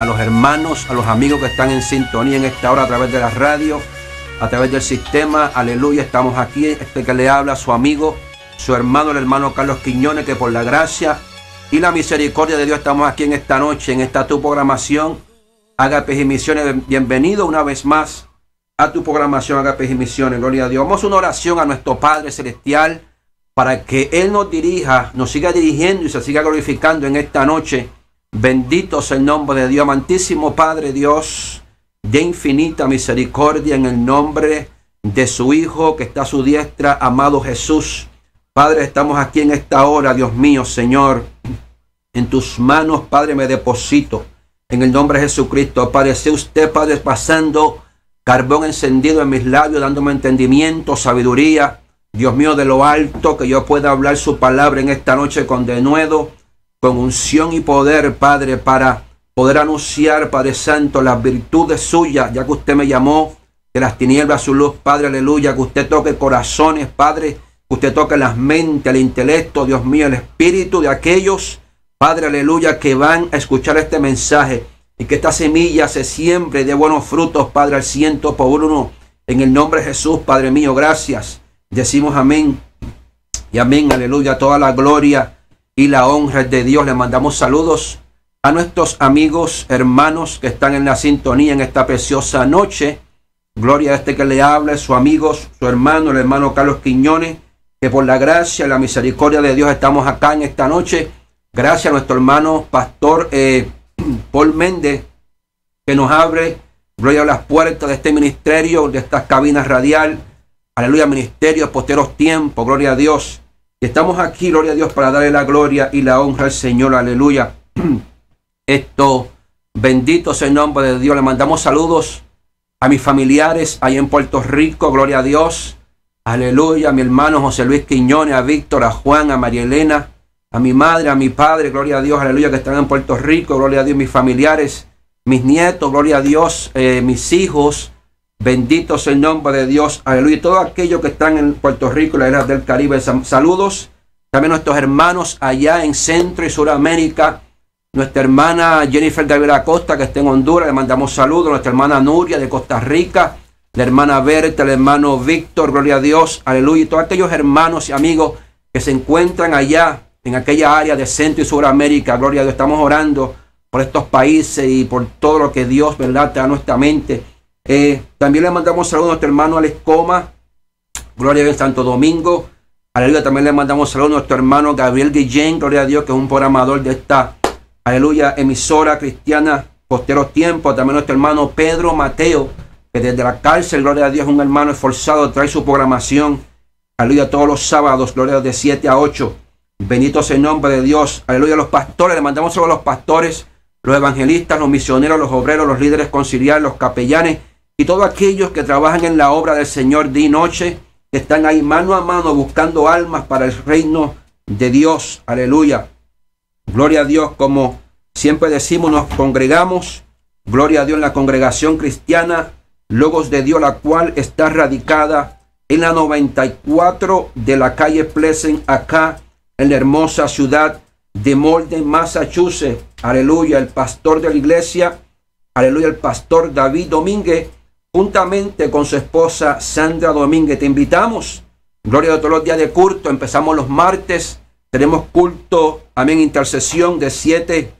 a los hermanos, a los amigos que están en sintonía en esta hora a través de la radio, a través del sistema. Aleluya, estamos aquí. Este que le habla su amigo, su hermano, el hermano Carlos Quiñones, que por la gracia y la misericordia de Dios estamos aquí en esta noche, en esta tu programación. Agapes y Misiones, bienvenido una vez más a tu programación Agapes y Misiones. Gloria a Dios. Vamos a una oración a nuestro Padre Celestial para que Él nos dirija, nos siga dirigiendo y se siga glorificando en esta noche Bendito es el nombre de Dios, amantísimo Padre Dios, de infinita misericordia en el nombre de su Hijo que está a su diestra, amado Jesús. Padre, estamos aquí en esta hora, Dios mío, Señor. En tus manos, Padre, me deposito. En el nombre de Jesucristo, aparece usted, Padre, pasando carbón encendido en mis labios, dándome entendimiento, sabiduría. Dios mío, de lo alto, que yo pueda hablar su palabra en esta noche con denuedo con unción y poder, Padre, para poder anunciar, Padre Santo, las virtudes suyas, ya que usted me llamó de las tinieblas su luz, Padre, aleluya, que usted toque corazones, Padre, que usted toque las mentes, el intelecto, Dios mío, el espíritu de aquellos, Padre, aleluya, que van a escuchar este mensaje y que esta semilla se siembre de buenos frutos, Padre, al ciento por uno. En el nombre de Jesús, Padre mío, gracias. Decimos amén. Y amén, aleluya, toda la gloria y la honra de Dios. Le mandamos saludos a nuestros amigos, hermanos que están en la sintonía en esta preciosa noche. Gloria a este que le habla, su amigo, su hermano, el hermano Carlos Quiñones, que por la gracia y la misericordia de Dios estamos acá en esta noche. Gracias a nuestro hermano pastor eh, Paul Méndez, que nos abre, gloria a las puertas de este ministerio, de estas cabinas radial. Aleluya, ministerio, posteros tiempos, gloria a Dios. Y estamos aquí, gloria a Dios, para darle la gloria y la honra al Señor, aleluya. Esto, bendito sea el nombre de Dios. Le mandamos saludos a mis familiares ahí en Puerto Rico, gloria a Dios. Aleluya, a mi hermano José Luis Quiñones, a Víctor, a Juan, a María Elena, a mi madre, a mi padre, gloria a Dios, aleluya, que están en Puerto Rico, gloria a Dios, mis familiares, mis nietos, gloria a Dios, eh, mis hijos, Bendito sea el nombre de Dios. Aleluya. Todos aquellos que están en Puerto Rico, la era del Caribe, saludos. También nuestros hermanos allá en Centro y Suramérica. Nuestra hermana Jennifer Gabriela Costa, que está en Honduras, le mandamos saludos. Nuestra hermana Nuria de Costa Rica. La hermana Berta, el hermano Víctor, gloria a Dios, aleluya. Y todos aquellos hermanos y amigos que se encuentran allá en aquella área de Centro y Suramérica, gloria a Dios. Estamos orando por estos países y por todo lo que Dios, ¿verdad?, te da nuestra mente eh, también le mandamos saludos a nuestro hermano Alex Coma, Gloria a Santo Domingo. Aleluya, también le mandamos saludos a nuestro hermano Gabriel Guillén, Gloria a Dios, que es un programador de esta, aleluya, emisora cristiana costero Tiempo. También nuestro hermano Pedro Mateo, que desde la cárcel, Gloria a Dios, es un hermano esforzado, trae su programación. Aleluya, todos los sábados, Gloria de 7 a 8. Bendito sea el nombre de Dios. Aleluya, a los pastores, le mandamos saludos a los pastores, los evangelistas, los misioneros, los obreros, los líderes conciliares, los capellanes y todos aquellos que trabajan en la obra del Señor de noche, que están ahí mano a mano buscando almas para el reino de Dios. Aleluya. Gloria a Dios, como siempre decimos, nos congregamos. Gloria a Dios en la congregación cristiana, Logos de Dios, la cual está radicada en la 94 de la calle Pleasant, acá en la hermosa ciudad de Molden, Massachusetts. Aleluya, el pastor de la iglesia. Aleluya, el pastor David Domínguez juntamente con su esposa Sandra Domínguez. Te invitamos. Gloria a todos los días de culto. Empezamos los martes. Tenemos culto, amén, intercesión de siete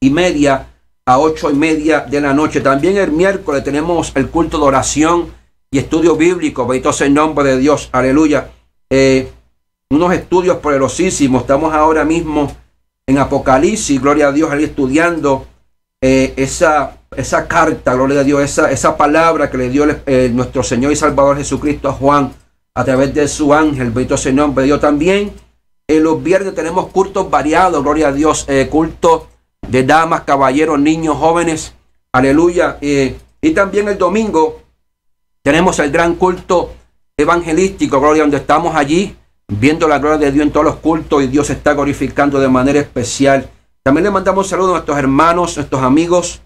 y media a ocho y media de la noche. También el miércoles tenemos el culto de oración y estudio bíblico. Bendito en el nombre de Dios. Aleluya. Eh, unos estudios poderosísimos. Estamos ahora mismo en Apocalipsis. Gloria a Dios, ahí estudiando eh, esa esa carta, gloria a Dios, esa, esa palabra que le dio eh, nuestro Señor y Salvador Jesucristo a Juan a través de su ángel, bendito Señor, también. En los viernes tenemos cultos variados, gloria a Dios, eh, cultos de damas, caballeros, niños, jóvenes, aleluya. Eh, y también el domingo tenemos el gran culto evangelístico, gloria, donde estamos allí viendo la gloria de Dios en todos los cultos y Dios está glorificando de manera especial. También le mandamos saludo a nuestros hermanos, nuestros amigos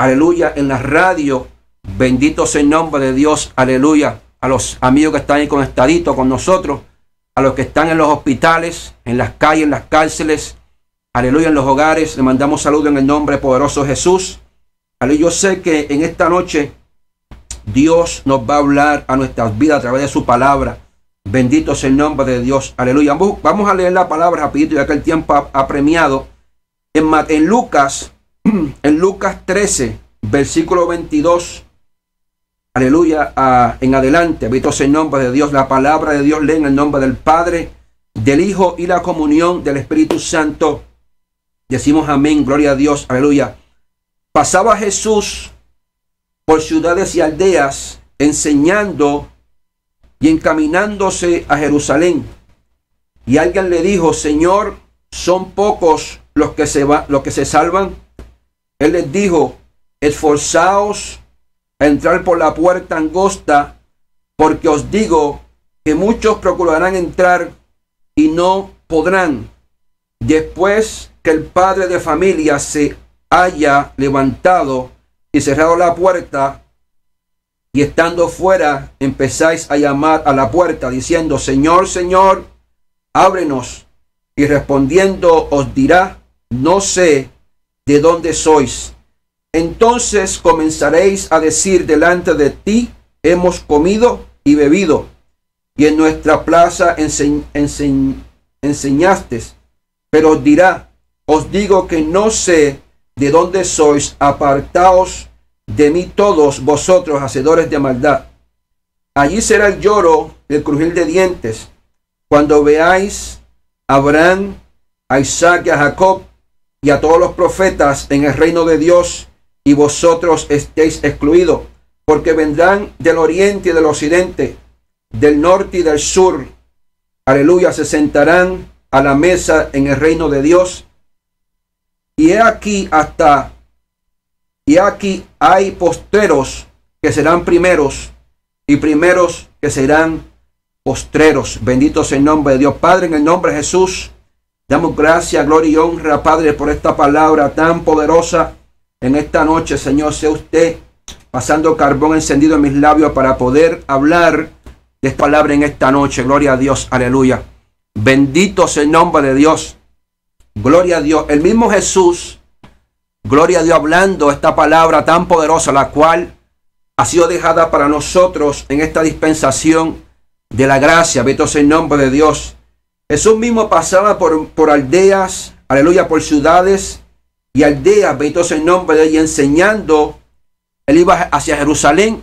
aleluya, en la radio. Bendito sea el nombre de Dios, aleluya. A los amigos que están ahí conectaditos con nosotros, a los que están en los hospitales, en las calles, en las cárceles, aleluya, en los hogares. Le mandamos saludo en el nombre poderoso de Jesús. Aleluya, yo sé que en esta noche Dios nos va a hablar a nuestras vidas a través de su palabra. Bendito sea el nombre de Dios. Aleluya. Vamos a leer la palabra rapidito ya que el tiempo ha premiado, En, en Lucas en Lucas 13, versículo 22. Aleluya, en adelante, habito en nombre de Dios, la palabra de Dios leen en el nombre del Padre, del Hijo y la comunión del Espíritu Santo. Decimos amén, gloria a Dios, aleluya. Pasaba Jesús por ciudades y aldeas enseñando y encaminándose a Jerusalén. Y alguien le dijo, Señor, son pocos los que se, va, los que se salvan. Él les dijo, esforzaos a entrar por la puerta angosta, porque os digo que muchos procurarán entrar y no podrán. Después que el padre de familia se haya levantado y cerrado la puerta, y estando fuera empezáis a llamar a la puerta, diciendo, Señor, Señor, ábrenos. Y respondiendo os dirá, no sé de dónde sois. Entonces comenzaréis a decir delante de ti, hemos comido y bebido, y en nuestra plaza enseñaste. Pero os dirá, os digo que no sé de dónde sois, apartaos de mí todos vosotros, hacedores de maldad. Allí será el lloro, el crujir de dientes, cuando veáis a Abraham, a Isaac y a Jacob y a todos los profetas en el reino de Dios, y vosotros estéis excluidos, porque vendrán del oriente y del occidente, del norte y del sur. Aleluya, se sentarán a la mesa en el reino de Dios. Y he aquí hasta, y aquí hay postreros que serán primeros, y primeros que serán postreros. Bendito en nombre de Dios. Padre, en el nombre de Jesús. Damos gracias, gloria y honra, Padre, por esta palabra tan poderosa. En esta noche, Señor, sea usted pasando carbón encendido en mis labios para poder hablar de esta palabra en esta noche. Gloria a Dios, aleluya. Bendito sea el nombre de Dios. Gloria a Dios. El mismo Jesús, gloria a Dios, hablando esta palabra tan poderosa, la cual ha sido dejada para nosotros en esta dispensación de la gracia. Bendito sea el nombre de Dios. Jesús mismo pasaba por, por aldeas, aleluya, por ciudades y aldeas, bendito sea el nombre de Dios, y enseñando, él iba hacia Jerusalén,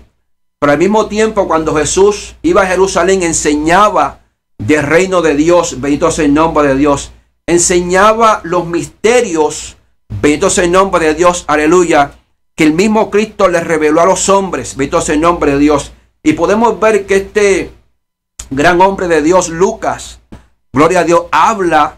pero al mismo tiempo cuando Jesús iba a Jerusalén enseñaba del reino de Dios, bendito sea el nombre de Dios, enseñaba los misterios, bendito sea el nombre de Dios, aleluya, que el mismo Cristo les reveló a los hombres, bendito sea el nombre de Dios. Y podemos ver que este gran hombre de Dios, Lucas, Gloria a Dios, habla.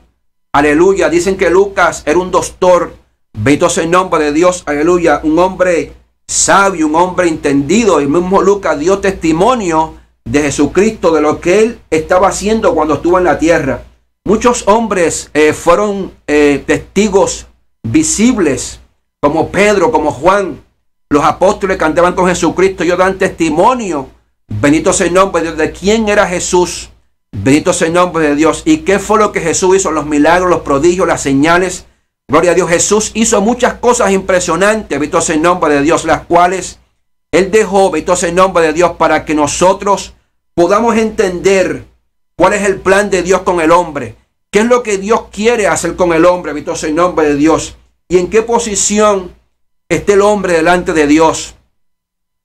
Aleluya. Dicen que Lucas era un doctor. Bendito sea el nombre de Dios. Aleluya. Un hombre sabio, un hombre entendido. El mismo Lucas dio testimonio de Jesucristo, de lo que él estaba haciendo cuando estuvo en la tierra. Muchos hombres eh, fueron eh, testigos visibles, como Pedro, como Juan. Los apóstoles cantaban con Jesucristo. Ellos dan testimonio. Bendito sea el nombre de, de quién era Jesús. Bendito sea el nombre de Dios. ¿Y qué fue lo que Jesús hizo? Los milagros, los prodigios, las señales. Gloria a Dios. Jesús hizo muchas cosas impresionantes. Bendito sea el nombre de Dios. Las cuales Él dejó. Bendito sea el nombre de Dios. Para que nosotros podamos entender cuál es el plan de Dios con el hombre. ¿Qué es lo que Dios quiere hacer con el hombre? Bendito sea el nombre de Dios. ¿Y en qué posición esté el hombre delante de Dios?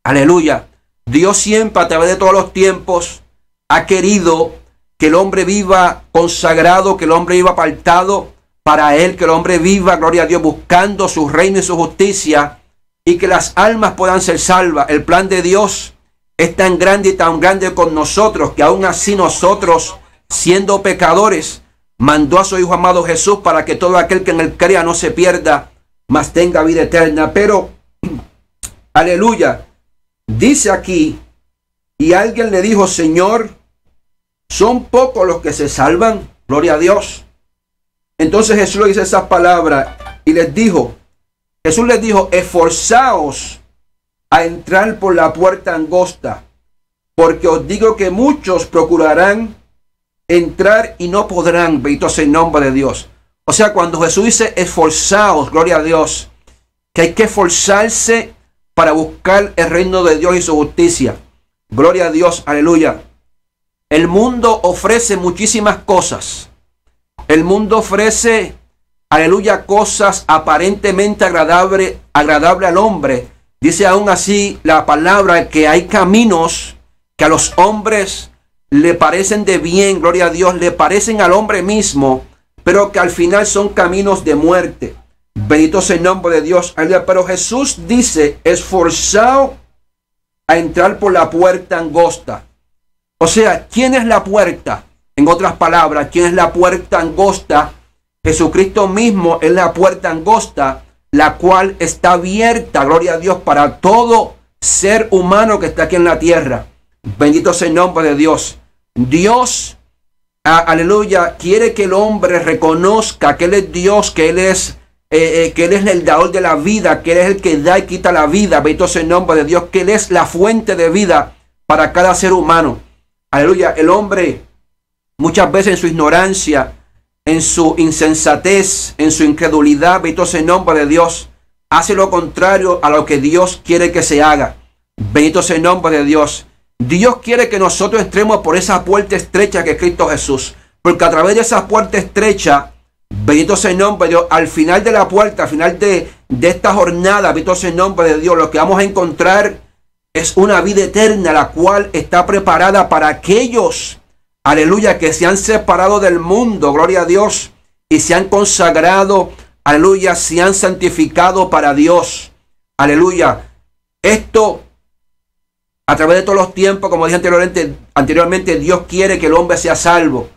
Aleluya. Dios siempre a través de todos los tiempos ha querido que el hombre viva consagrado, que el hombre viva apartado para él, que el hombre viva, gloria a Dios, buscando su reino y su justicia y que las almas puedan ser salvas. El plan de Dios es tan grande y tan grande con nosotros que aún así nosotros, siendo pecadores, mandó a su Hijo amado Jesús para que todo aquel que en él crea no se pierda, mas tenga vida eterna. Pero, aleluya, dice aquí, y alguien le dijo, Señor, son pocos los que se salvan. Gloria a Dios. Entonces Jesús le dice esas palabras y les dijo, Jesús les dijo, esforzaos a entrar por la puerta angosta, porque os digo que muchos procurarán entrar y no podrán, bendito sea nombre de Dios. O sea, cuando Jesús dice esforzaos, gloria a Dios, que hay que esforzarse para buscar el reino de Dios y su justicia. Gloria a Dios, aleluya. El mundo ofrece muchísimas cosas. El mundo ofrece, aleluya, cosas aparentemente agradables agradable al hombre. Dice aún así la palabra que hay caminos que a los hombres le parecen de bien, gloria a Dios, le parecen al hombre mismo, pero que al final son caminos de muerte. Bendito sea el nombre de Dios. Pero Jesús dice, esforzado a entrar por la puerta angosta. O sea, ¿quién es la puerta? En otras palabras, ¿quién es la puerta angosta? Jesucristo mismo es la puerta angosta, la cual está abierta, gloria a Dios, para todo ser humano que está aquí en la tierra. Bendito sea el nombre de Dios. Dios, aleluya, quiere que el hombre reconozca que Él es Dios, que Él es, eh, eh, que Él es el dador de la vida, que Él es el que da y quita la vida. Bendito sea el nombre de Dios, que Él es la fuente de vida para cada ser humano. Aleluya, el hombre muchas veces en su ignorancia, en su insensatez, en su incredulidad, bendito sea el nombre de Dios, hace lo contrario a lo que Dios quiere que se haga. Bendito sea el nombre de Dios. Dios quiere que nosotros entremos por esa puerta estrecha que es Cristo Jesús. Porque a través de esa puerta estrecha, bendito sea el nombre de Dios, al final de la puerta, al final de, esta jornada, bendito sea el nombre de Dios, lo que vamos a encontrar es una vida eterna la cual está preparada para aquellos, aleluya, que se han separado del mundo, gloria a Dios, y se han consagrado, aleluya, se han santificado para Dios, aleluya. Esto, a través de todos los tiempos, como dije anteriormente, anteriormente Dios quiere que el hombre sea salvo,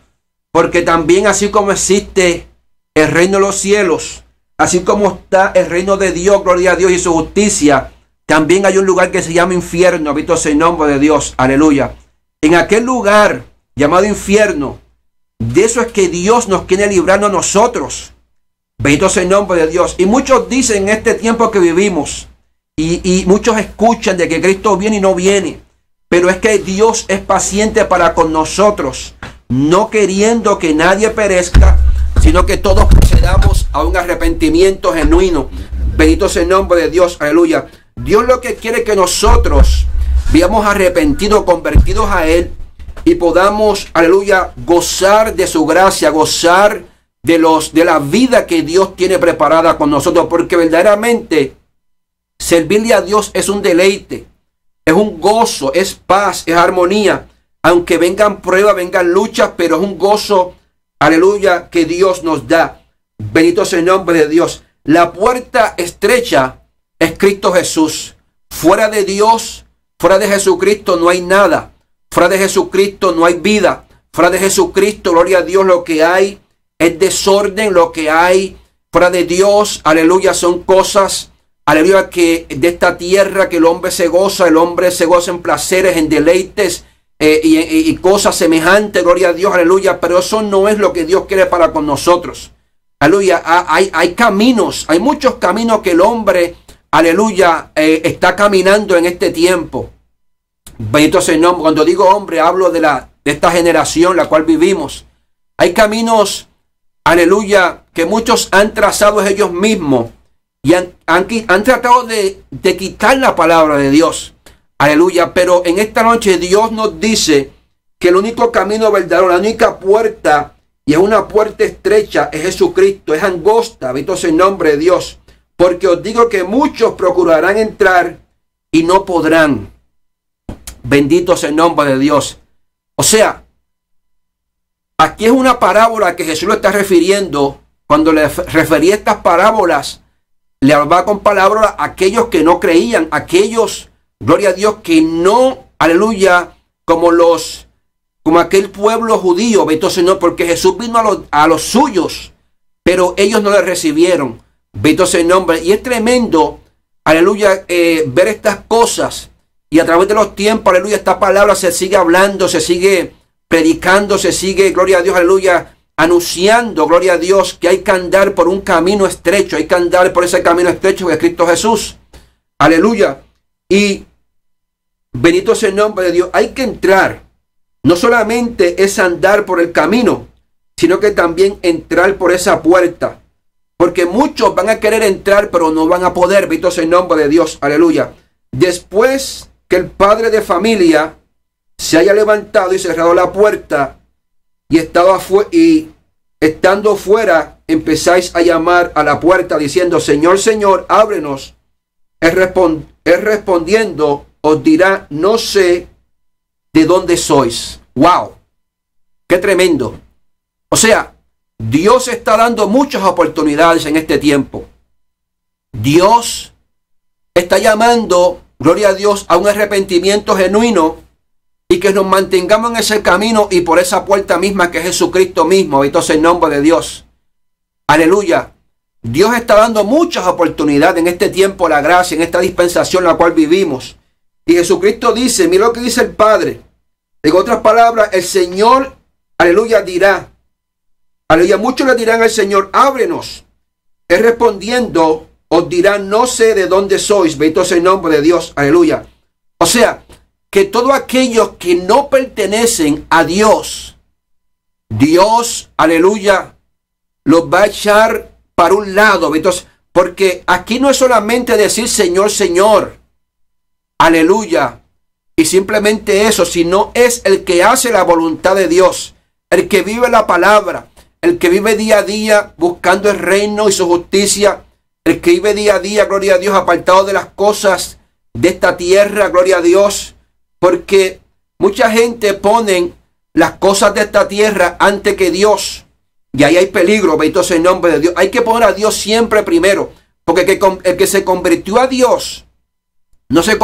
porque también así como existe el reino de los cielos, así como está el reino de Dios, gloria a Dios y su justicia, también hay un lugar que se llama infierno, habito ese nombre de Dios, aleluya. En aquel lugar llamado infierno, de eso es que Dios nos quiere librar a nosotros. Bendito sea el nombre de Dios. Y muchos dicen en este tiempo que vivimos, y, y, muchos escuchan de que Cristo viene y no viene. Pero es que Dios es paciente para con nosotros, no queriendo que nadie perezca, sino que todos procedamos a un arrepentimiento genuino. Bendito sea el nombre de Dios, aleluya. Dios lo que quiere que nosotros veamos arrepentidos, convertidos a Él y podamos, aleluya, gozar de su gracia, gozar de los de la vida que Dios tiene preparada con nosotros, porque verdaderamente servirle a Dios es un deleite, es un gozo, es paz, es armonía, aunque vengan pruebas, vengan luchas, pero es un gozo, aleluya, que Dios nos da. Bendito sea el nombre de Dios. La puerta estrecha es Cristo Jesús. Fuera de Dios, fuera de Jesucristo no hay nada. Fuera de Jesucristo no hay vida. Fuera de Jesucristo, gloria a Dios, lo que hay es desorden, lo que hay fuera de Dios, aleluya, son cosas, aleluya, que de esta tierra que el hombre se goza, el hombre se goza en placeres, en deleites eh, y, cosas semejantes, gloria a Dios, aleluya, pero eso no es lo que Dios quiere para con nosotros. Aleluya, hay caminos, hay muchos caminos que el hombre aleluya, eh, está caminando en este tiempo. Bendito sea el nombre. Cuando digo hombre, hablo de, la, de esta generación la cual vivimos. Hay caminos, aleluya, que muchos han trazado ellos mismos y han, han, tratado de, de quitar la palabra de Dios. Aleluya. Pero en esta noche Dios nos dice que el único camino verdadero, la única puerta, y es una puerta estrecha, es Jesucristo, es angosta, bendito sea el nombre de Dios porque os digo que muchos procurarán entrar y no podrán. Bendito sea el nombre de Dios. O sea, aquí es una parábola que Jesús lo está refiriendo. Cuando le refería estas parábolas, le hablaba con palabras a aquellos que no creían, aquellos, gloria a Dios, que no, aleluya, como los, como aquel pueblo judío, bendito Señor, porque Jesús vino a los, a los suyos, pero ellos no le recibieron. Bendito sea el nombre. Y es tremendo, aleluya, eh, ver estas cosas. Y a través de los tiempos, aleluya, esta palabra se sigue hablando, se sigue predicando, se sigue, gloria a Dios, aleluya, anunciando, gloria a Dios, que hay que andar por un camino estrecho, hay que andar por ese camino estrecho que es Cristo Jesús. Aleluya. Y bendito sea el nombre de Dios. Hay que entrar. No solamente es andar por el camino, sino que también entrar por esa puerta. Porque muchos van a querer entrar, pero no van a poder. Bendito sea el nombre de Dios. Aleluya. Después que el padre de familia se haya levantado y cerrado la puerta y, estaba y estando fuera, empezáis a llamar a la puerta diciendo, Señor, Señor, ábrenos. Él, respondiendo os dirá, no sé de dónde sois. ¡Wow! ¡Qué tremendo! O sea, Dios está dando muchas oportunidades en este tiempo. Dios está llamando, gloria a Dios, a un arrepentimiento genuino y que nos mantengamos en ese camino y por esa puerta misma que es Jesucristo mismo. Entonces, en nombre de Dios. Aleluya. Dios está dando muchas oportunidades en este tiempo, la gracia, en esta dispensación en la cual vivimos. Y Jesucristo dice, mira lo que dice el Padre. En otras palabras, el Señor, aleluya, dirá, Aleluya, muchos le dirán al Señor, ábrenos. Él respondiendo, os dirá, no sé de dónde sois, bendito sea el nombre de Dios, aleluya. O sea, que todos aquellos que no pertenecen a Dios, Dios, aleluya, los va a echar para un lado, sea. porque aquí no es solamente decir Señor, Señor, aleluya, y simplemente eso, sino es el que hace la voluntad de Dios, el que vive la palabra, el que vive día a día buscando el reino y su justicia, el que vive día a día, gloria a Dios, apartado de las cosas de esta tierra, gloria a Dios, porque mucha gente pone las cosas de esta tierra antes que Dios. Y ahí hay peligro, bendito sea el nombre de Dios. Hay que poner a Dios siempre primero, porque el que, el que se convirtió a Dios no se,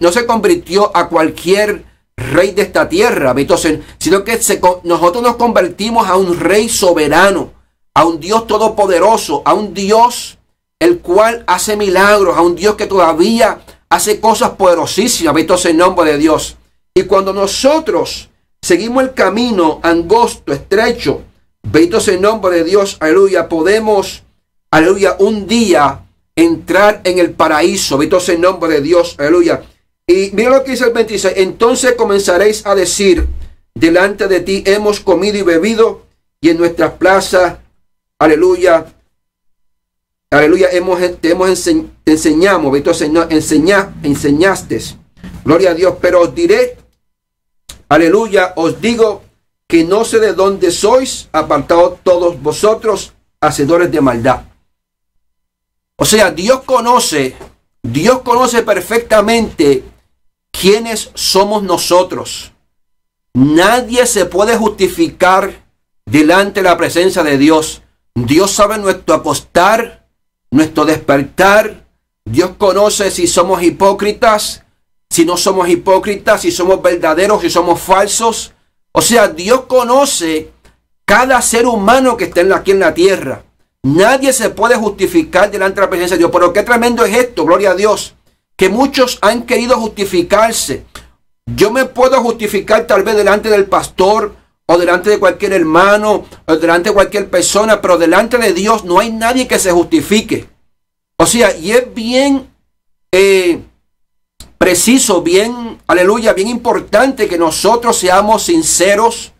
no se convirtió a cualquier rey de esta tierra, sino que nosotros nos convertimos a un rey soberano, a un Dios todopoderoso, a un Dios el cual hace milagros, a un Dios que todavía hace cosas poderosísimas, entonces en nombre de Dios. Y cuando nosotros seguimos el camino angosto, estrecho, bendito en el nombre de Dios, aleluya, podemos, aleluya, un día entrar en el paraíso, bendito nombre de Dios, aleluya. Y mira lo que dice el 26. Entonces comenzaréis a decir, delante de ti hemos comido y bebido y en nuestras plazas, aleluya, aleluya, hemos, te, hemos enseñamos, enseñaste. Gloria a Dios, pero os diré, aleluya, os digo que no sé de dónde sois, apartados todos vosotros, hacedores de maldad. O sea, Dios conoce, Dios conoce perfectamente ¿Quiénes somos nosotros? Nadie se puede justificar delante de la presencia de Dios. Dios sabe nuestro apostar, nuestro despertar. Dios conoce si somos hipócritas, si no somos hipócritas, si somos verdaderos, si somos falsos. O sea, Dios conoce cada ser humano que está aquí en la tierra. Nadie se puede justificar delante de la presencia de Dios. Pero qué tremendo es esto, gloria a Dios que muchos han querido justificarse. Yo me puedo justificar tal vez delante del pastor o delante de cualquier hermano o delante de cualquier persona, pero delante de Dios no hay nadie que se justifique. O sea, y es bien eh, preciso, bien, aleluya, bien importante que nosotros seamos sinceros,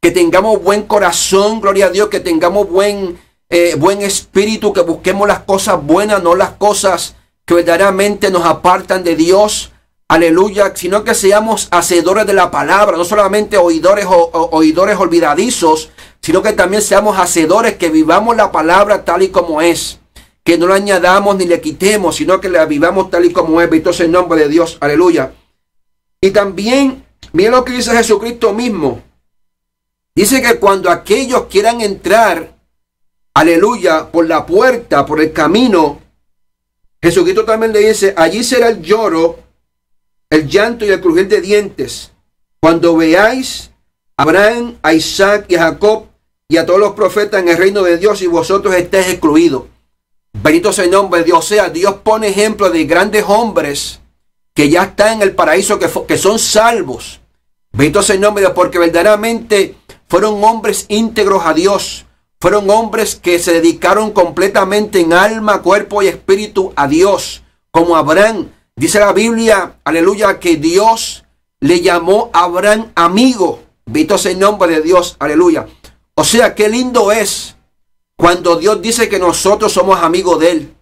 que tengamos buen corazón, gloria a Dios, que tengamos buen, eh, buen espíritu, que busquemos las cosas buenas, no las cosas que verdaderamente nos apartan de Dios, aleluya, sino que seamos hacedores de la palabra, no solamente oidores o, oidores olvidadizos, sino que también seamos hacedores, que vivamos la palabra tal y como es, que no la añadamos ni le quitemos, sino que la vivamos tal y como es, bendito el nombre de Dios, aleluya. Y también, miren lo que dice Jesucristo mismo, dice que cuando aquellos quieran entrar, aleluya, por la puerta, por el camino, Jesucristo también le dice, allí será el lloro, el llanto y el crujir de dientes, cuando veáis a Abraham, a Isaac y a Jacob y a todos los profetas en el reino de Dios y vosotros estéis excluidos. Benito sea el nombre de Dios. O sea, Dios pone ejemplo de grandes hombres que ya están en el paraíso, que, que son salvos. Bendito sea el nombre de Dios, porque verdaderamente fueron hombres íntegros a Dios. Fueron hombres que se dedicaron completamente en alma, cuerpo y espíritu a Dios, como Abraham. Dice la Biblia, aleluya, que Dios le llamó a Abraham amigo. visto ese nombre de Dios, aleluya. O sea, qué lindo es cuando Dios dice que nosotros somos amigos de Él.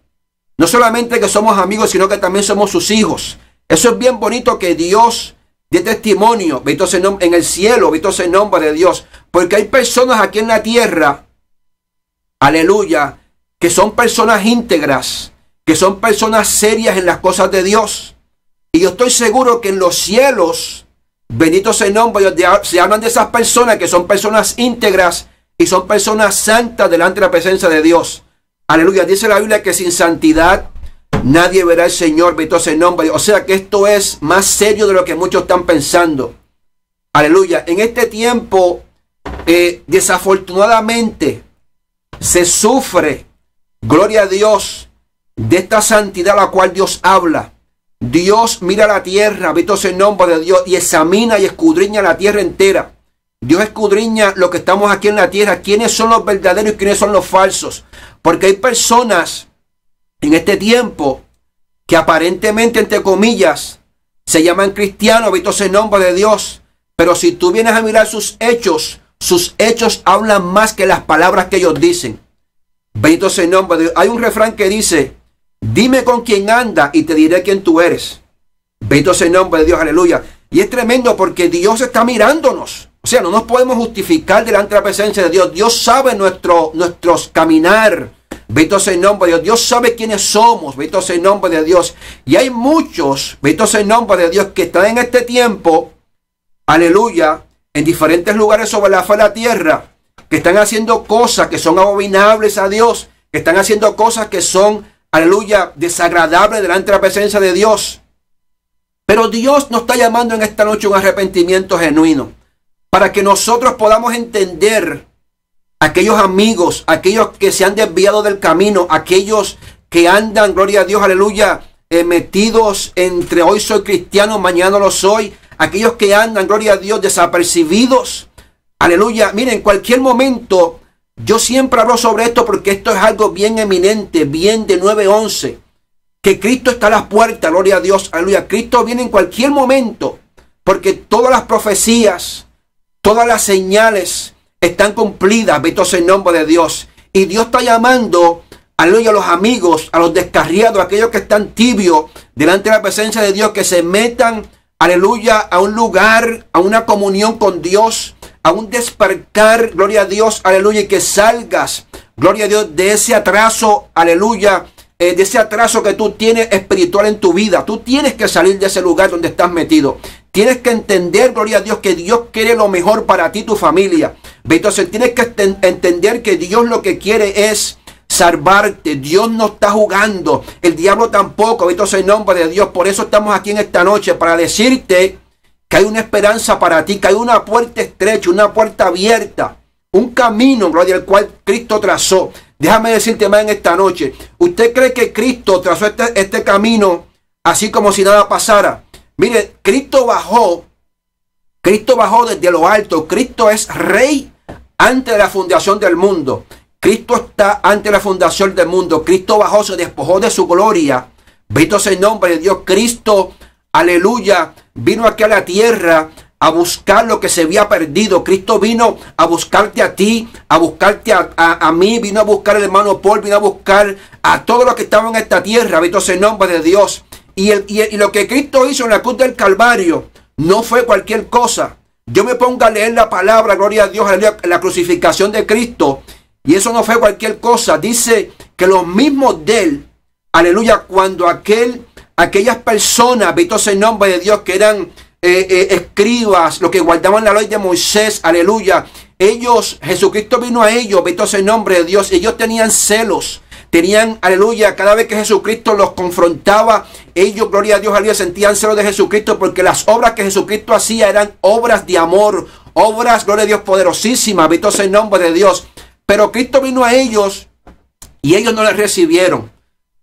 No solamente que somos amigos, sino que también somos sus hijos. Eso es bien bonito que Dios dé testimonio, nombre en el cielo, visto el nombre de Dios. Porque hay personas aquí en la tierra aleluya, que son personas íntegras, que son personas serias en las cosas de Dios. Y yo estoy seguro que en los cielos, bendito sea el nombre, se hablan de esas personas que son personas íntegras y son personas santas delante de la presencia de Dios. Aleluya, dice la Biblia que sin santidad nadie verá al Señor, bendito sea el nombre. O sea que esto es más serio de lo que muchos están pensando. Aleluya, en este tiempo, eh, desafortunadamente, se sufre, gloria a Dios, de esta santidad a la cual Dios habla. Dios mira la tierra, visto el nombre de Dios, y examina y escudriña la tierra entera. Dios escudriña lo que estamos aquí en la tierra, quiénes son los verdaderos y quiénes son los falsos. Porque hay personas en este tiempo que aparentemente, entre comillas, se llaman cristianos, habitos el nombre de Dios. Pero si tú vienes a mirar sus hechos, sus hechos hablan más que las palabras que ellos dicen. Bendito en nombre de Dios. Hay un refrán que dice, dime con quién anda y te diré quién tú eres. Bendito en nombre de Dios, aleluya. Y es tremendo porque Dios está mirándonos. O sea, no nos podemos justificar delante de la presencia de Dios. Dios sabe nuestro, nuestros caminar. Bendito en nombre de Dios. Dios sabe quiénes somos. Bendito en nombre de Dios. Y hay muchos, bendito en nombre de Dios, que están en este tiempo, aleluya, en diferentes lugares sobre la faz de la tierra que están haciendo cosas que son abominables a Dios, que están haciendo cosas que son, aleluya, desagradables delante de la presencia de Dios. Pero Dios nos está llamando en esta noche un arrepentimiento genuino, para que nosotros podamos entender aquellos amigos, aquellos que se han desviado del camino, aquellos que andan, gloria a Dios, aleluya, eh, metidos entre hoy soy cristiano, mañana lo soy, aquellos que andan, gloria a Dios, desapercibidos. Aleluya. Miren, en cualquier momento, yo siempre hablo sobre esto porque esto es algo bien eminente, bien de 911. Que Cristo está a las puertas, gloria a Dios, aleluya. Cristo viene en cualquier momento, porque todas las profecías, todas las señales están cumplidas, bendito en nombre de Dios. Y Dios está llamando aleluya, a los amigos, a los descarriados, aquellos que están tibios delante de la presencia de Dios, que se metan aleluya, a un lugar, a una comunión con Dios, a un despertar, gloria a Dios, aleluya, y que salgas, gloria a Dios, de ese atraso, aleluya, eh, de ese atraso que tú tienes espiritual en tu vida. Tú tienes que salir de ese lugar donde estás metido. Tienes que entender, gloria a Dios, que Dios quiere lo mejor para ti y tu familia. Entonces tienes que entender que Dios lo que quiere es salvarte. Dios no está jugando. El diablo tampoco. esto es el nombre de Dios. Por eso estamos aquí en esta noche para decirte que hay una esperanza para ti, que hay una puerta estrecha, una puerta abierta, un camino, gloria el cual Cristo trazó. Déjame decirte más en esta noche. ¿Usted cree que Cristo trazó este, este camino así como si nada pasara? Mire, Cristo bajó. Cristo bajó desde lo alto. Cristo es rey antes de la fundación del mundo. Cristo está ante la fundación del mundo. Cristo bajó, se despojó de su gloria. visto es el nombre de Dios. Cristo, aleluya, vino aquí a la tierra a buscar lo que se había perdido. Cristo vino a buscarte a ti, a buscarte a, mí, vino a buscar al hermano Paul, vino a buscar a todos los que estaban en esta tierra. visto en el nombre de Dios. Y, el, y, lo que Cristo hizo en la cruz del Calvario no fue cualquier cosa. Yo me pongo a leer la palabra, gloria a Dios, la crucificación de Cristo y eso no fue cualquier cosa. Dice que los mismos de él, aleluya, cuando aquel, aquellas personas, visto ese nombre de Dios, que eran eh, eh, escribas, los que guardaban la ley de Moisés, aleluya, ellos, Jesucristo vino a ellos, visto en el nombre de Dios, ellos tenían celos. Tenían, aleluya, cada vez que Jesucristo los confrontaba, ellos, gloria a Dios, aleluya, sentían celos de Jesucristo porque las obras que Jesucristo hacía eran obras de amor, obras, gloria a Dios, poderosísimas, visto en el nombre de Dios. Pero Cristo vino a ellos y ellos no le recibieron.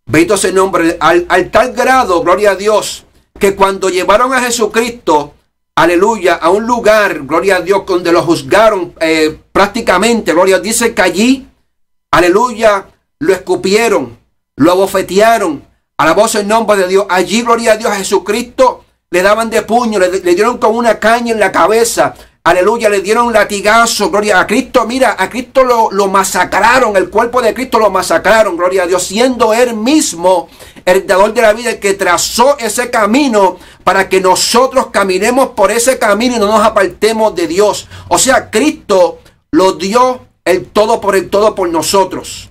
Bendito ese nombre, al, tal grado, gloria a Dios, que cuando llevaron a Jesucristo, aleluya, a un lugar, gloria a Dios, donde lo juzgaron eh, prácticamente, gloria a Dios, dice que allí, aleluya, lo escupieron, lo abofetearon, voz en nombre de Dios, allí, gloria a Dios, a Jesucristo le daban de puño, le, le dieron con una caña en la cabeza, Aleluya, le dieron un latigazo, gloria a Cristo. Mira, a Cristo lo, lo, masacraron, el cuerpo de Cristo lo masacraron, gloria a Dios, siendo Él mismo el dador de la vida, el que trazó ese camino para que nosotros caminemos por ese camino y no nos apartemos de Dios. O sea, Cristo lo dio el todo por el todo por nosotros.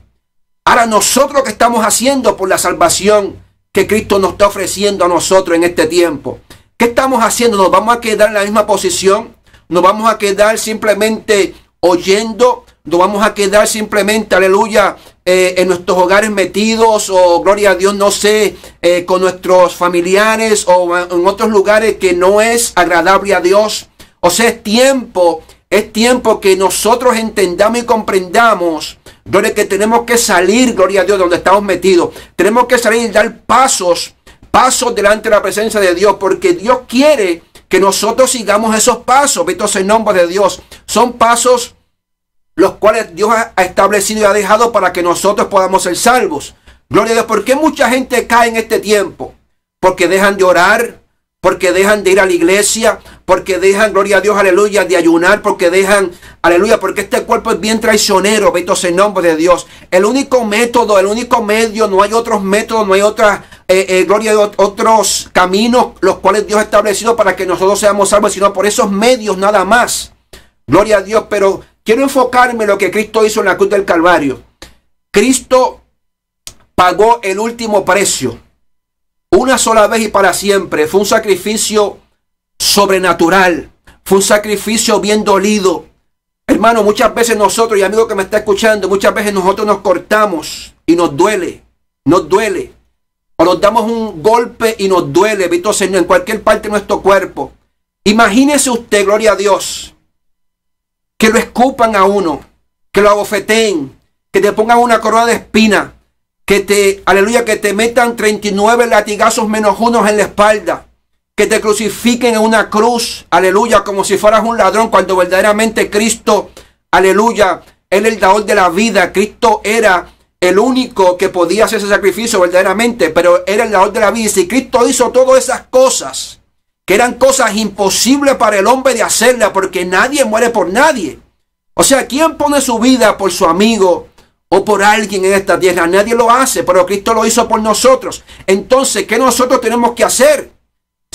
Ahora nosotros que estamos haciendo por la salvación que Cristo nos está ofreciendo a nosotros en este tiempo. ¿Qué estamos haciendo? ¿Nos vamos a quedar en la misma posición? No vamos a quedar simplemente oyendo, No vamos a quedar simplemente, aleluya, eh, en nuestros hogares metidos o gloria a Dios, no sé, eh, con nuestros familiares o en otros lugares que no es agradable a Dios. O sea, es tiempo, es tiempo que nosotros entendamos y comprendamos. Gloria que tenemos que salir, gloria a Dios, donde estamos metidos. Tenemos que salir y dar pasos, pasos delante de la presencia de Dios, porque Dios quiere nosotros sigamos esos pasos, vistos en nombre de Dios. Son pasos los cuales Dios ha establecido y ha dejado para que nosotros podamos ser salvos. Gloria a Dios, ¿por mucha gente cae en este tiempo? Porque dejan de orar, porque dejan de ir a la iglesia, porque dejan, gloria a Dios, aleluya, de ayunar, porque dejan, Aleluya, porque este cuerpo es bien traicionero, bendito en nombre de Dios. El único método, el único medio, no hay otros métodos, no hay otra eh, eh, gloria otros caminos, los cuales Dios ha establecido para que nosotros seamos salvos, sino por esos medios nada más. Gloria a Dios, pero quiero enfocarme en lo que Cristo hizo en la cruz del Calvario. Cristo pagó el último precio, una sola vez y para siempre. Fue un sacrificio sobrenatural, fue un sacrificio bien dolido Hermano, muchas veces nosotros, y amigo que me está escuchando, muchas veces nosotros nos cortamos y nos duele, nos duele. O nos damos un golpe y nos duele, Vito Señor, en cualquier parte de nuestro cuerpo. Imagínese usted, gloria a Dios, que lo escupan a uno, que lo abofeteen, que te pongan una corona de espina, que te, aleluya, que te metan 39 latigazos menos unos en la espalda, que te crucifiquen en una cruz, aleluya, como si fueras un ladrón, cuando verdaderamente Cristo, aleluya, es el dador de la vida, Cristo era el único que podía hacer ese sacrificio verdaderamente, pero era el dador de la vida. Y si Cristo hizo todas esas cosas, que eran cosas imposibles para el hombre de hacerlas, porque nadie muere por nadie. O sea, ¿quién pone su vida por su amigo o por alguien en esta tierra? Nadie lo hace, pero Cristo lo hizo por nosotros. Entonces, ¿qué nosotros tenemos que hacer?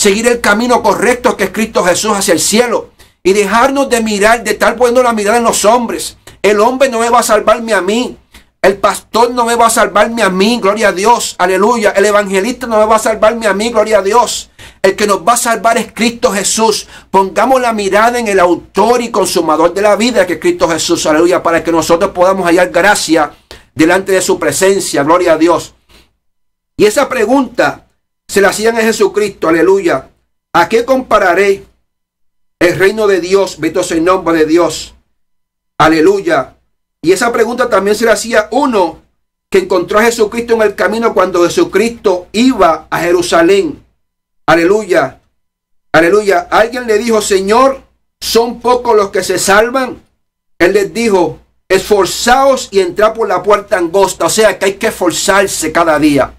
seguir el camino correcto que es Cristo Jesús hacia el cielo y dejarnos de mirar, de estar poniendo la mirada en los hombres. El hombre no me va a salvarme a mí. El pastor no me va a salvarme a mí, gloria a Dios, aleluya. El evangelista no me va a salvarme a mí, gloria a Dios. El que nos va a salvar es Cristo Jesús. Pongamos la mirada en el autor y consumador de la vida, que es Cristo Jesús, aleluya, para que nosotros podamos hallar gracia delante de su presencia, gloria a Dios. Y esa pregunta se la hacían en Jesucristo, aleluya. ¿A qué compararé el reino de Dios? Veto sea el nombre de Dios. Aleluya. Y esa pregunta también se le hacía uno que encontró a Jesucristo en el camino cuando Jesucristo iba a Jerusalén. Aleluya. Aleluya. Alguien le dijo, Señor, son pocos los que se salvan. Él les dijo, esforzaos y entrad por la puerta angosta. O sea que hay que esforzarse cada día.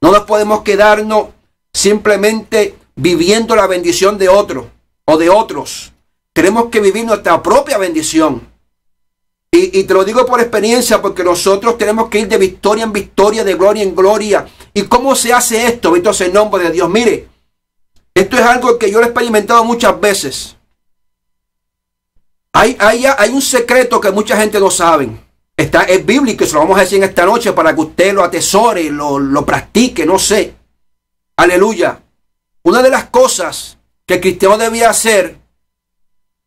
No nos podemos quedarnos simplemente viviendo la bendición de otro o de otros. Tenemos que vivir nuestra propia bendición. Y, te lo digo por experiencia, porque nosotros tenemos que ir de victoria en victoria, de gloria en gloria. ¿Y cómo se hace esto? Entonces, en nombre de Dios, mire, esto es algo que yo lo he experimentado muchas veces. Hay, hay, hay un secreto que mucha gente no sabe. Está, es bíblico, se lo vamos a decir en esta noche para que usted lo atesore, lo, practique, no sé. Aleluya. Una de las cosas que el cristiano debía hacer,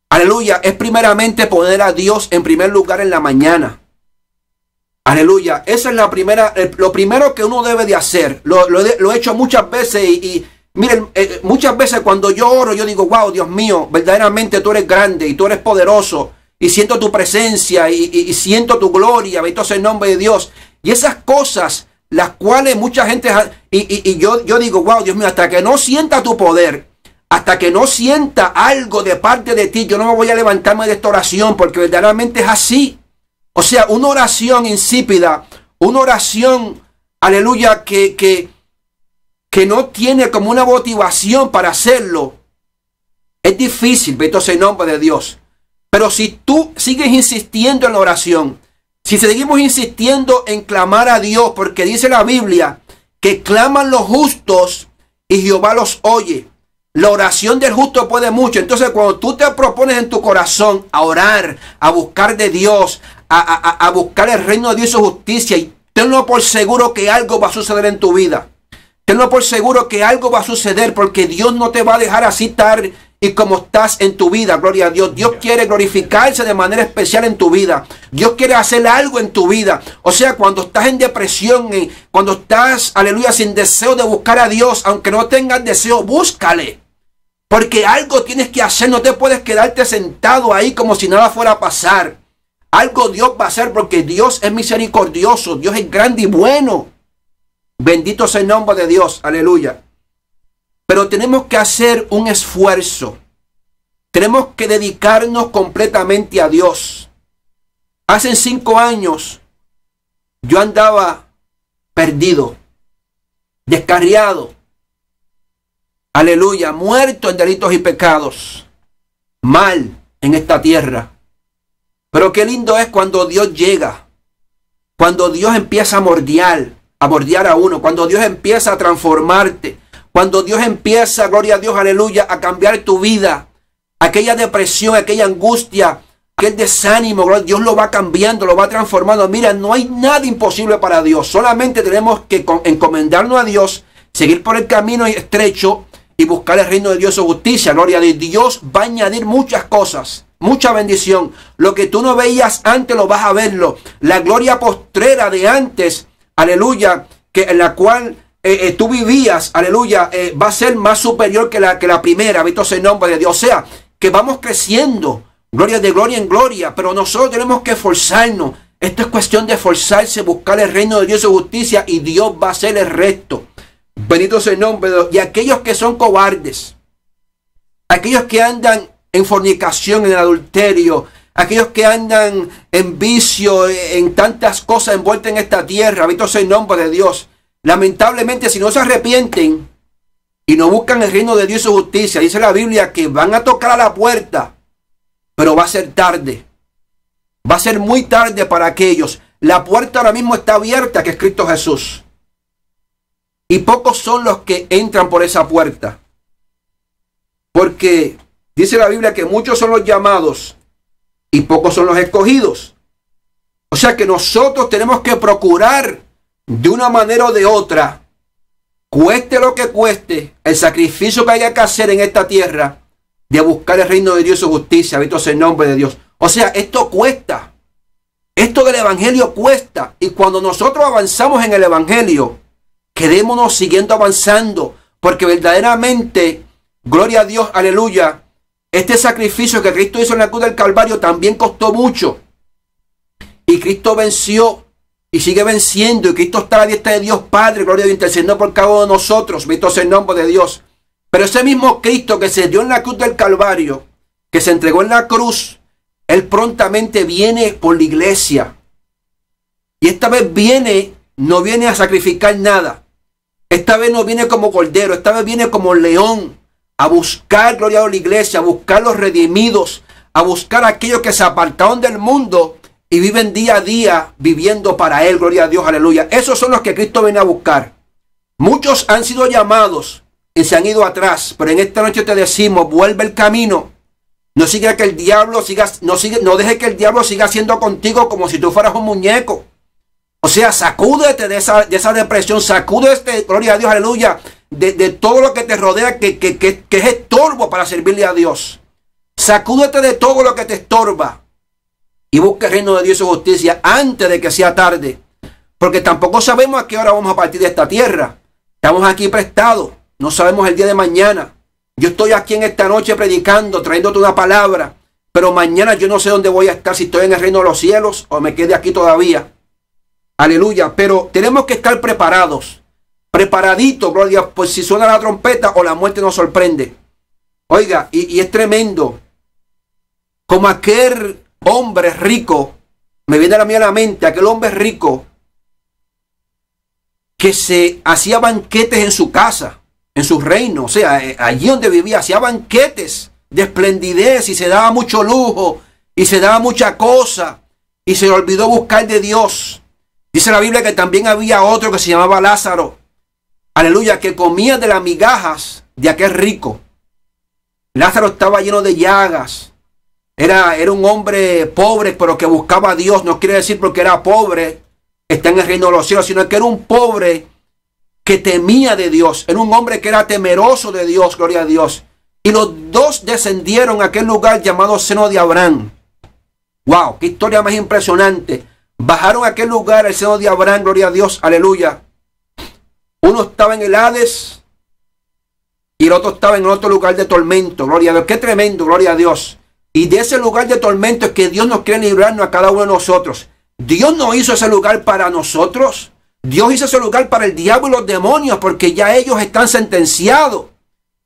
aleluya, es primeramente poner a Dios en primer lugar en la mañana. Aleluya. Eso es la primera, lo primero que uno debe de hacer. Lo, he hecho muchas veces y, miren, eh, muchas veces cuando yo oro, yo digo, wow, Dios mío, verdaderamente tú eres grande y tú eres poderoso y siento tu presencia y, siento tu gloria, bendito sea el nombre de Dios. Y esas cosas, las cuales mucha gente, y, yo, digo, wow, Dios mío, hasta que no sienta tu poder, hasta que no sienta algo de parte de ti, yo no me voy a levantarme de esta oración, porque verdaderamente es así. O sea, una oración insípida, una oración, aleluya, que, que, que no tiene como una motivación para hacerlo, es difícil, bendito sea el nombre de Dios. Pero si tú sigues insistiendo en la oración, si seguimos insistiendo en clamar a Dios, porque dice la Biblia que claman los justos y Jehová los oye. La oración del justo puede mucho. Entonces cuando tú te propones en tu corazón a orar, a buscar de Dios, a, buscar el reino de Dios y su justicia, y tenlo por seguro que algo va a suceder en tu vida. Tenlo por seguro que algo va a suceder porque Dios no te va a dejar así estar y como estás en tu vida. Gloria a Dios. Dios quiere glorificarse de manera especial en tu vida. Dios quiere hacer algo en tu vida. O sea, cuando estás en depresión, cuando estás, aleluya, sin deseo de buscar a Dios, aunque no tengas deseo, búscale. Porque algo tienes que hacer. No te puedes quedarte sentado ahí como si nada fuera a pasar. Algo Dios va a hacer porque Dios es misericordioso. Dios es grande y bueno. Bendito sea el nombre de Dios. Aleluya. Pero tenemos que hacer un esfuerzo. Tenemos que dedicarnos completamente a Dios. Hace cinco años yo andaba perdido, descarriado, aleluya, muerto en delitos y pecados, mal en esta tierra. Pero qué lindo es cuando Dios llega, cuando Dios empieza a mordiar, a mordiar a uno, cuando Dios empieza a transformarte, cuando Dios empieza, gloria a Dios, aleluya, a cambiar tu vida, aquella depresión, aquella angustia, aquel desánimo, Dios lo va cambiando, lo va transformando. Mira, no hay nada imposible para Dios. Solamente tenemos que encomendarnos a Dios, seguir por el camino estrecho y buscar el reino de Dios o justicia. Gloria de Dios va a añadir muchas cosas. Mucha bendición. Lo que tú no veías antes lo vas a verlo. La gloria postrera de antes. Aleluya. Que en la cual eh, eh, tú vivías, aleluya, eh, va a ser más superior que la, que la primera, bendito sea el nombre de Dios. O sea, que vamos creciendo, gloria de gloria en gloria, pero nosotros tenemos que esforzarnos. Esto es cuestión de esforzarse, buscar el reino de Dios y justicia y Dios va a ser el resto. Bendito sea el nombre de Dios. Y aquellos que son cobardes, aquellos que andan en fornicación, en adulterio, aquellos que andan en vicio, en tantas cosas envueltas en esta tierra, bendito en nombre de Dios. Lamentablemente, si no se arrepienten y no buscan el reino de Dios y su justicia, dice la Biblia que van a tocar a la puerta, pero va a ser tarde. Va a ser muy tarde para aquellos. La puerta ahora mismo está abierta, que es Cristo Jesús. Y pocos son los que entran por esa puerta. Porque dice la Biblia que muchos son los llamados y pocos son los escogidos. O sea que nosotros tenemos que procurar de una manera o de otra, cueste lo que cueste, el sacrificio que haya que hacer en esta tierra, de buscar el reino de Dios y su justicia, visto el nombre de Dios. O sea, esto cuesta. Esto del Evangelio cuesta. Y cuando nosotros avanzamos en el Evangelio, quedémonos siguiendo avanzando, porque verdaderamente, gloria a Dios, aleluya, este sacrificio que Cristo hizo en la cruz del Calvario también costó mucho. Y Cristo venció y sigue venciendo. Y Cristo está a la diestra de Dios Padre, gloria a Dios, intercediendo por cada de nosotros. Visto en el nombre de Dios. Pero ese mismo Cristo que se dio en la cruz del Calvario, que se entregó en la cruz, Él prontamente viene por la iglesia. Y esta vez viene, no viene a sacrificar nada. Esta vez no viene como cordero, esta vez viene como león a buscar, gloria a la iglesia, a buscar los redimidos, a buscar aquellos que se apartaron del mundo y viven día a día viviendo para Él, gloria a Dios, aleluya. Esos son los que Cristo viene a buscar. Muchos han sido llamados y se han ido atrás, pero en esta noche te decimos, vuelve el camino. No siga que el diablo siga, no, sigue, no deje que el diablo siga siendo contigo como si tú fueras un muñeco. O sea, sacúdete de esa, depresión, sacúdete, gloria a Dios, aleluya, de, todo lo que te rodea, que, que es estorbo para servirle a Dios. Sacúdete de todo lo que te estorba y busque el reino de Dios y su justicia antes de que sea tarde. Porque tampoco sabemos a qué hora vamos a partir de esta tierra. Estamos aquí prestados. No sabemos el día de mañana. Yo estoy aquí en esta noche predicando, trayéndote una palabra. Pero mañana yo no sé dónde voy a estar, si estoy en el reino de los cielos o me quede aquí todavía. Aleluya. Pero tenemos que estar preparados. Preparaditos, gloria, pues si suena la trompeta o la muerte nos sorprende. Oiga, y, y es tremendo. Como aquel hombre rico, me viene a la mente, aquel hombre rico que se hacía banquetes en su casa, en su reino, o sea, eh, allí donde vivía, hacía banquetes de esplendidez y se daba mucho lujo y se daba mucha cosa y se olvidó buscar de Dios. Dice la Biblia que también había otro que se llamaba Lázaro, aleluya, que comía de las migajas de aquel rico. Lázaro estaba lleno de llagas, era, un hombre pobre, pero que buscaba a Dios. No quiere decir porque era pobre, está en el reino de los cielos, sino que era un pobre que temía de Dios. Era un hombre que era temeroso de Dios, gloria a Dios. Y los dos descendieron a aquel lugar llamado seno de Abraham. ¡Wow! ¡Qué historia más impresionante! Bajaron a aquel lugar, el seno de Abraham, gloria a Dios, aleluya. Uno estaba en el Hades y el otro estaba en otro lugar de tormento, gloria a Dios. ¡Qué tremendo, gloria a Dios! Y de ese lugar de tormento es que Dios nos quiere librarnos a cada uno de nosotros. Dios no hizo ese lugar para nosotros. Dios hizo ese lugar para el diablo y los demonios porque ya ellos están sentenciados.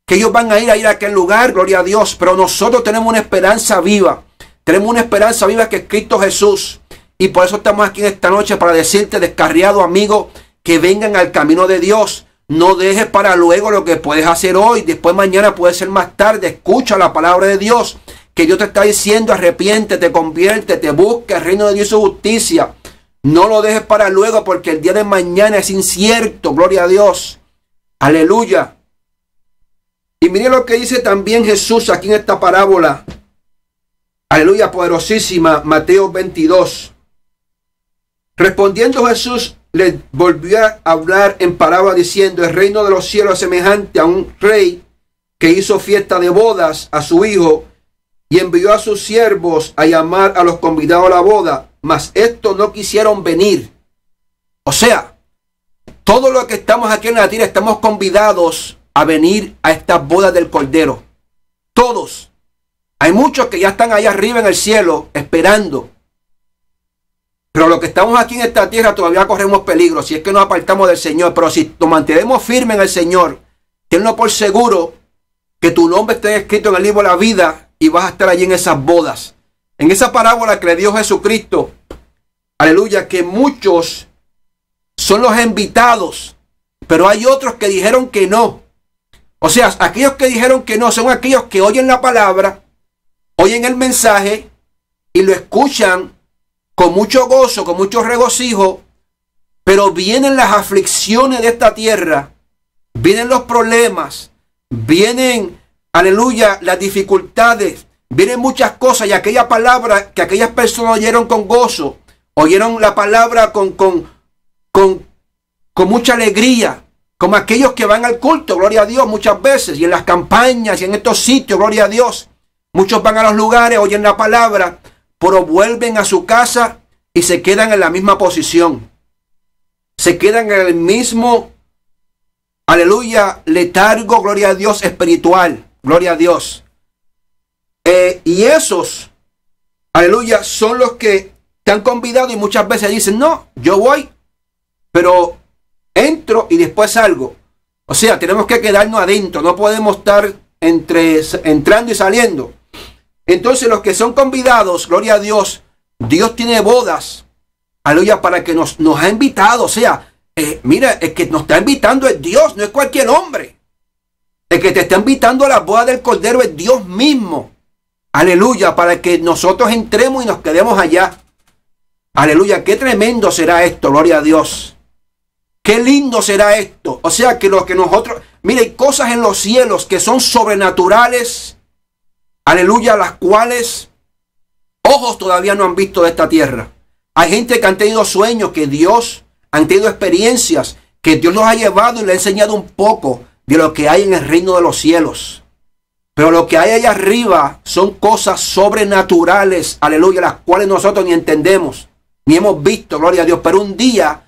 Que ellos van a ir a ir a aquel lugar, gloria a Dios. Pero nosotros tenemos una esperanza viva. Tenemos una esperanza viva que es Cristo Jesús. Y por eso estamos aquí esta noche para decirte, descarriado amigo, que vengan al camino de Dios. No dejes para luego lo que puedes hacer hoy. Después mañana puede ser más tarde. Escucha la palabra de Dios que Dios te está diciendo, arrepiéntete, conviértete, busca el reino de Dios y su justicia. No lo dejes para luego porque el día de mañana es incierto, gloria a Dios. Aleluya. Y mire lo que dice también Jesús aquí en esta parábola. Aleluya, poderosísima, Mateo 22. Respondiendo Jesús, le volvió a hablar en parábola diciendo, el reino de los cielos es semejante a un rey que hizo fiesta de bodas a su hijo y envió a sus siervos a llamar a los convidados a la boda, mas estos no quisieron venir. O sea, Todos los que estamos aquí en la tierra estamos convidados a venir a esta boda del Cordero. Todos. Hay muchos que ya están allá arriba en el cielo esperando. Pero los que estamos aquí en esta tierra todavía corremos peligro si es que nos apartamos del Señor. Pero si nos mantenemos firmes en el Señor, tenlo por seguro que tu nombre esté escrito en el libro de la vida y vas a estar allí en esas bodas. En esa parábola que le dio Jesucristo, aleluya, que muchos son los invitados, pero hay otros que dijeron que no. O sea, aquellos que dijeron que no son aquellos que oyen la palabra, oyen el mensaje y lo escuchan con mucho gozo, con mucho regocijo, pero vienen las aflicciones de esta tierra, vienen los problemas, vienen aleluya, las dificultades, vienen muchas cosas y aquella palabra que aquellas personas oyeron con gozo, oyeron la palabra con, con, con, con mucha alegría, como aquellos que van al culto, gloria a Dios, muchas veces, y en las campañas y en estos sitios, gloria a Dios. Muchos van a los lugares, oyen la palabra, pero vuelven a su casa y se quedan en la misma posición. Se quedan en el mismo, aleluya, letargo, gloria a Dios, espiritual. Gloria a Dios. Eh, y esos, aleluya, son los que te han convidado y muchas veces dicen, no, yo voy, pero entro y después salgo. O sea, tenemos que quedarnos adentro, no podemos estar entre, entrando y saliendo. Entonces los que son convidados, gloria a Dios, Dios tiene bodas, aleluya, para que nos, ha invitado. O sea, eh, mira, el que nos está invitando es Dios, no es cualquier hombre. El que te está invitando a la boda del Cordero es Dios mismo. Aleluya, para que nosotros entremos y nos quedemos allá. Aleluya, qué tremendo será esto, gloria a Dios. Qué lindo será esto. O sea que lo que nosotros, mire, hay cosas en los cielos que son sobrenaturales. Aleluya, las cuales ojos todavía no han visto de esta tierra. Hay gente que han tenido sueños, que Dios, han tenido experiencias, que Dios los ha llevado y le ha enseñado un poco de lo que hay en el reino de los cielos. Pero lo que hay allá arriba son cosas sobrenaturales, aleluya, las cuales nosotros ni entendemos, ni hemos visto, gloria a Dios. Pero un día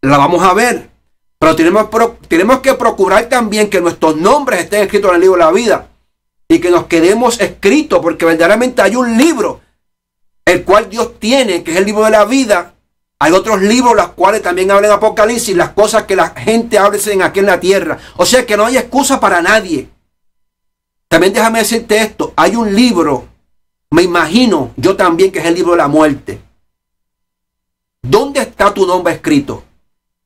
la vamos a ver. Pero tenemos, tenemos que procurar también que nuestros nombres estén escritos en el libro de la vida y que nos quedemos escritos, porque verdaderamente hay un libro, el cual Dios tiene, que es el libro de la vida, hay otros libros los cuales también hablan Apocalipsis, las cosas que la gente habla aquí en la tierra. O sea que no hay excusa para nadie. También déjame decirte esto, hay un libro, me imagino yo también que es el libro de la muerte. ¿Dónde está tu nombre escrito?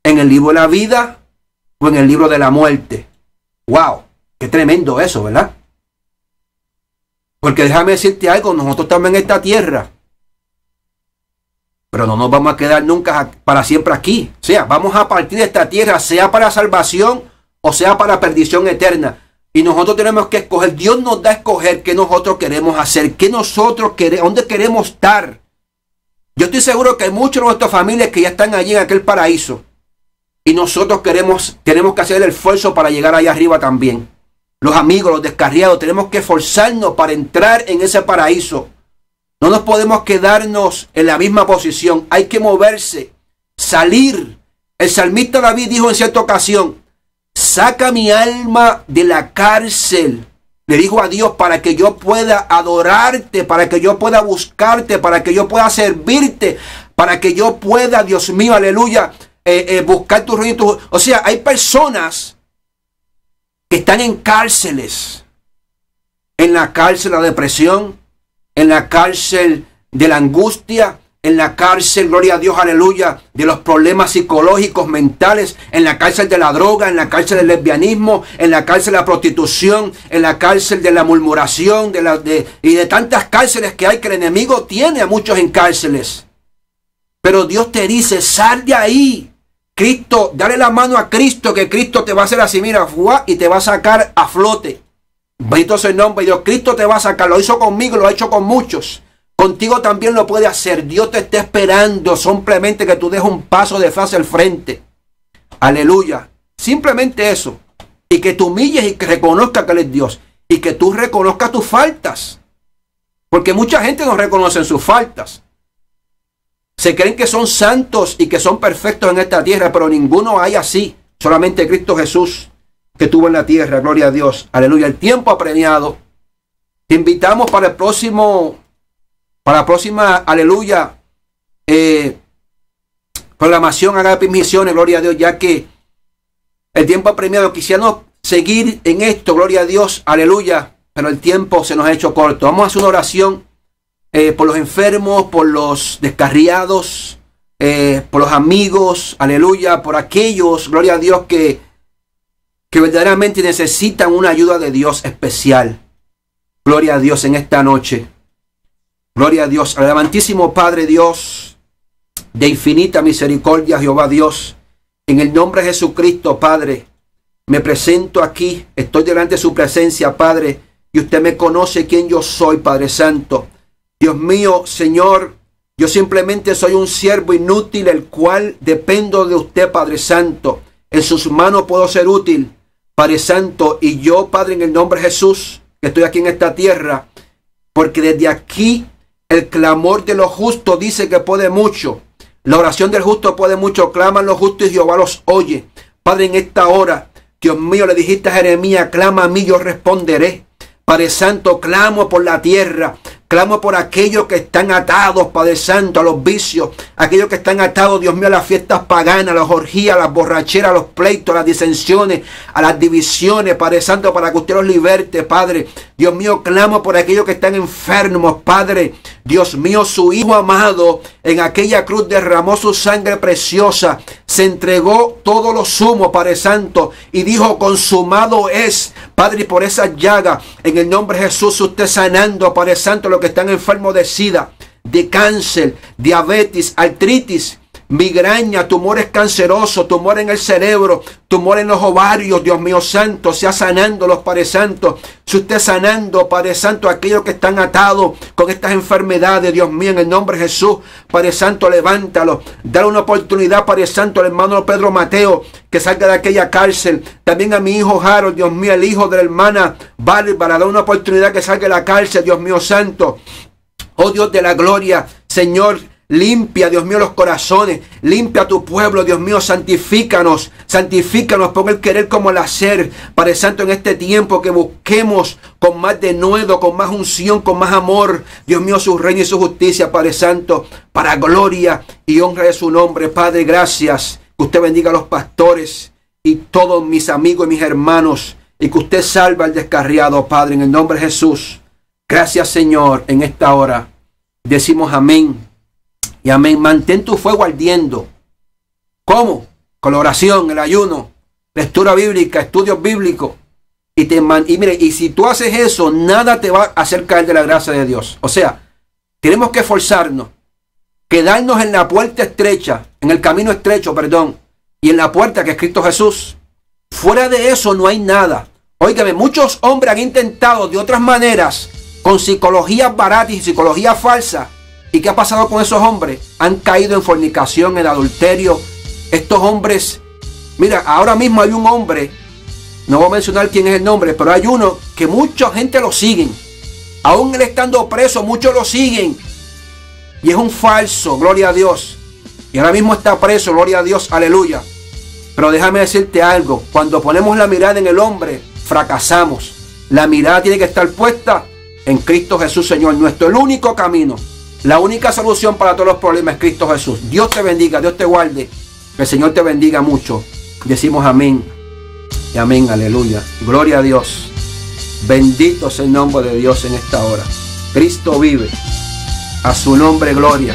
¿En el libro de la vida o en el libro de la muerte? ¡Wow! ¡Qué tremendo eso, ¿verdad? Porque déjame decirte algo, nosotros estamos en esta tierra pero no nos vamos a quedar nunca para siempre aquí. O sea, vamos a partir de esta tierra, sea para salvación o sea para perdición eterna. Y nosotros tenemos que escoger, Dios nos da a escoger qué nosotros queremos hacer, qué nosotros queremos, dónde queremos estar. Yo estoy seguro que hay muchos de nuestras familias que ya están allí en aquel paraíso. Y nosotros queremos, tenemos que hacer el esfuerzo para llegar allá arriba también. Los amigos, los descarriados, tenemos que esforzarnos para entrar en ese paraíso. No nos podemos quedarnos en la misma posición. Hay que moverse, salir. El salmista David dijo en cierta ocasión, saca mi alma de la cárcel. Le dijo a Dios para que yo pueda adorarte, para que yo pueda buscarte, para que yo pueda servirte, para que yo pueda, Dios mío, aleluya, eh, eh, buscar tu reino. O sea, hay personas que están en cárceles, en la cárcel la depresión, en la cárcel de la angustia, en la cárcel, gloria a Dios, aleluya, de los problemas psicológicos, mentales, en la cárcel de la droga, en la cárcel del lesbianismo, en la cárcel de la prostitución, en la cárcel de la murmuración de la, de, y de tantas cárceles que hay que el enemigo tiene a muchos en cárceles. Pero Dios te dice, sal de ahí. Cristo, dale la mano a Cristo, que Cristo te va a hacer así, mira, y te va a sacar a flote. Bendito sea el nombre Dios. Cristo te va a sacar. Lo hizo conmigo, lo ha hecho con muchos. Contigo también lo puede hacer. Dios te está esperando. Simplemente que tú dejes un paso de fase al frente. Aleluya. Simplemente eso. Y que tú humilles y que reconozcas que Él es Dios. Y que tú reconozcas tus faltas. Porque mucha gente no reconoce sus faltas. Se creen que son santos y que son perfectos en esta tierra, pero ninguno hay así. Solamente Cristo Jesús que tuvo en la tierra, gloria a Dios, aleluya, el tiempo apremiado. Te invitamos para el próximo, para la próxima, aleluya, eh, programación, haga misiones, gloria a Dios, ya que el tiempo ha apremiado, quisiéramos seguir en esto, gloria a Dios, aleluya, pero el tiempo se nos ha hecho corto. Vamos a hacer una oración eh, por los enfermos, por los descarriados, eh, por los amigos, aleluya, por aquellos, gloria a Dios, que que verdaderamente necesitan una ayuda de Dios especial. Gloria a Dios en esta noche. Gloria a Dios, al amantísimo Padre Dios, de infinita misericordia, Jehová Dios, en el nombre de Jesucristo, Padre, me presento aquí, estoy delante de su presencia, Padre, y usted me conoce quién yo soy, Padre Santo. Dios mío, Señor, yo simplemente soy un siervo inútil, el cual dependo de usted, Padre Santo. En sus manos puedo ser útil. Padre Santo, y yo, Padre, en el nombre de Jesús, que estoy aquí en esta tierra, porque desde aquí el clamor de los justos dice que puede mucho. La oración del justo puede mucho, claman los justos y Jehová los oye. Padre, en esta hora, Dios mío, le dijiste a Jeremías, clama a mí, yo responderé. Padre Santo, clamo por la tierra. Clamo por aquellos que están atados, Padre Santo, a los vicios. Aquellos que están atados, Dios mío, a las fiestas paganas, a las orgías, a las borracheras, a los pleitos, a las disensiones, a las divisiones, Padre Santo, para que usted los liberte, Padre. Dios mío, clamo por aquellos que están enfermos, Padre. Dios mío, su Hijo amado en aquella cruz derramó su sangre preciosa, se entregó todo lo sumo, Padre Santo, y dijo, consumado es. Padre, y por esa llaga, en el nombre de Jesús, usted sanando, Padre Santo, los que están enfermos de SIDA, de cáncer, diabetes, artritis, migraña, tumores cancerosos, tumor en el cerebro, tumor en los ovarios, Dios mío santo, sea sanando los Padre Santo, si usted sanando, Padre Santo, aquellos que están atados con estas enfermedades, Dios mío, en el nombre de Jesús, Padre Santo, levántalo, dale una oportunidad, Padre Santo, al hermano Pedro Mateo, que salga de aquella cárcel, también a mi hijo Harold, Dios mío, el hijo de la hermana Bárbara, dale una oportunidad que salga de la cárcel, Dios mío santo, oh Dios de la gloria, Señor, Limpia, Dios mío, los corazones. Limpia tu pueblo, Dios mío. Santifícanos. Santifícanos. Pon el querer como el hacer. Padre Santo, en este tiempo que busquemos con más denuedo, con más unción, con más amor. Dios mío, su reino y su justicia, Padre Santo. Para gloria y honra de su nombre. Padre, gracias. Que usted bendiga a los pastores y todos mis amigos y mis hermanos. Y que usted salva al descarriado, Padre, en el nombre de Jesús. Gracias, Señor, en esta hora. Decimos amén y amén, mantén tu fuego ardiendo. ¿Cómo? Con la oración, el ayuno, lectura bíblica, estudios bíblicos. Y, te y mire, y si tú haces eso, nada te va a hacer caer de la gracia de Dios. O sea, tenemos que esforzarnos, quedarnos en la puerta estrecha, en el camino estrecho, perdón, y en la puerta que es escrito Jesús. Fuera de eso no hay nada. Óigame, muchos hombres han intentado de otras maneras, con psicologías baratas y psicología falsa, ¿Y qué ha pasado con esos hombres? Han caído en fornicación, en adulterio. Estos hombres, mira, ahora mismo hay un hombre, no voy a mencionar quién es el nombre, pero hay uno que mucha gente lo sigue. Aún él estando preso, muchos lo siguen. Y es un falso, gloria a Dios. Y ahora mismo está preso, gloria a Dios, aleluya. Pero déjame decirte algo, cuando ponemos la mirada en el hombre, fracasamos. La mirada tiene que estar puesta en Cristo Jesús, Señor, nuestro el único camino. La única solución para todos los problemas es Cristo Jesús. Dios te bendiga, Dios te guarde. Que el Señor te bendiga mucho. Decimos amén. Y amén, aleluya. Gloria a Dios. Bendito es el nombre de Dios en esta hora. Cristo vive. A su nombre, gloria.